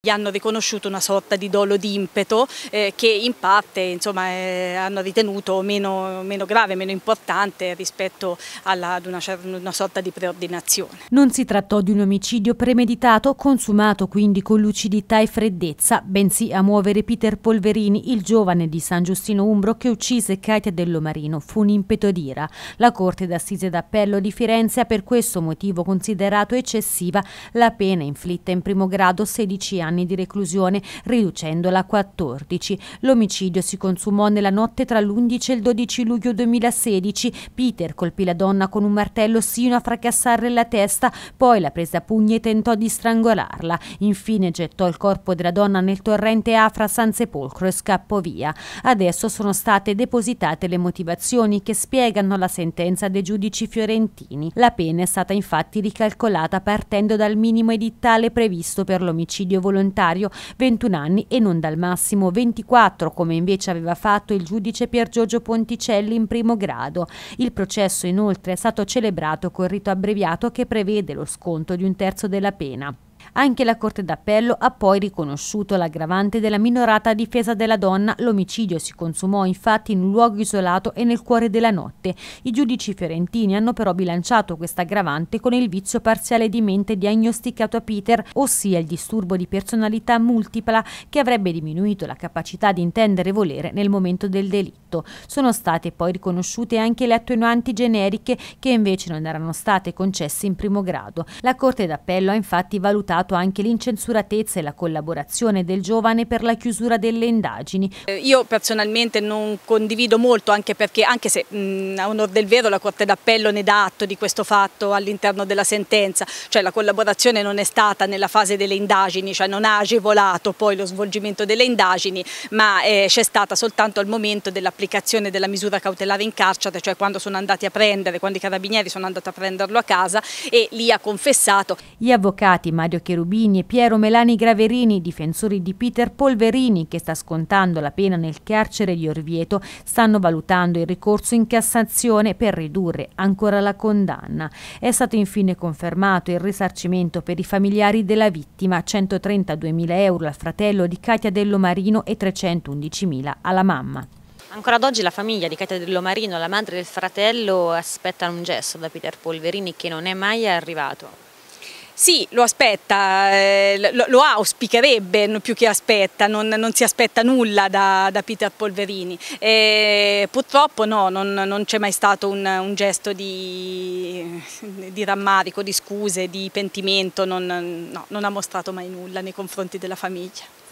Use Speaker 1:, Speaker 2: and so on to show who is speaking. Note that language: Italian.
Speaker 1: Gli hanno riconosciuto una sorta di dolo d'impeto eh, che in parte insomma, eh, hanno ritenuto meno, meno, grave, meno importante rispetto alla, ad una, una sorta
Speaker 2: di preordinazione. Non si trattò di un omicidio premeditato, consumato quindi con lucidità e freddezza, bensì a muovere Peter Polverini, il giovane di San Giustino Umbro che uccise Katia Dellomarino, fu un impeto d'ira. La Corte d'Assise d'Appello di Firenze ha per questo motivo considerato eccessiva la pena inflitta in primo grado 16 anni anni di reclusione, riducendola a 14. L'omicidio si consumò nella notte tra l'11 e il 12 luglio 2016. Peter colpì la donna con un martello sino a fracassarle la testa, poi la prese a pugni e tentò di strangolarla. Infine gettò il corpo della donna nel torrente Afra San Sepolcro e scappò via. Adesso sono state depositate le motivazioni che spiegano la sentenza dei giudici fiorentini. La pena è stata infatti ricalcolata partendo dal minimo edittale previsto per l'omicidio volontario volontario 21 anni e non dal massimo 24, come invece aveva fatto il giudice Pier Giorgio Ponticelli in primo grado. Il processo inoltre è stato celebrato col rito abbreviato che prevede lo sconto di un terzo della pena. Anche la Corte d'Appello ha poi riconosciuto l'aggravante della minorata difesa della donna. L'omicidio si consumò infatti in un luogo isolato e nel cuore della notte. I giudici fiorentini hanno però bilanciato questa aggravante con il vizio parziale di mente diagnosticato a Peter, ossia il disturbo di personalità multipla che avrebbe diminuito la capacità di intendere e volere nel momento del delitto. Sono state poi riconosciute anche le attenuanti generiche che invece non erano state concesse in primo grado. La Corte d'Appello ha infatti valutato segnalato anche l'incensuratezza e la collaborazione del giovane per la chiusura delle indagini. Eh, io
Speaker 1: personalmente non condivido molto anche perché anche se mh, a onor del vero la Corte d'Appello ne dà atto di questo fatto all'interno della sentenza, cioè la collaborazione non è stata nella fase delle indagini, cioè non ha agevolato poi lo svolgimento delle indagini, ma eh, c'è stata soltanto al momento dell'applicazione della misura cautelare in carcere, cioè quando sono andati a prendere, quando i carabinieri sono andati a prenderlo a
Speaker 2: casa e lì ha confessato. Gli avvocati Mario Cherubini e Piero Melani Graverini, difensori di Peter Polverini, che sta scontando la pena nel carcere di Orvieto, stanno valutando il ricorso in Cassazione per ridurre ancora la condanna. È stato infine confermato il risarcimento per i familiari della vittima, 132.000 euro al fratello di Katia Dello Marino e 311.000 alla mamma. Ancora ad oggi la famiglia di Katia Dello Marino, la madre del fratello aspetta un gesto da Peter Polverini che non è mai arrivato. Sì, lo aspetta, eh, lo, lo,
Speaker 1: auspicherebbe più che aspetta, non, non si aspetta nulla da, da Peter Polverini. E purtroppo no, non, non c'è mai stato un, un gesto di, di, rammarico, di scuse, di pentimento, non, no, non ha mostrato mai nulla nei confronti della famiglia.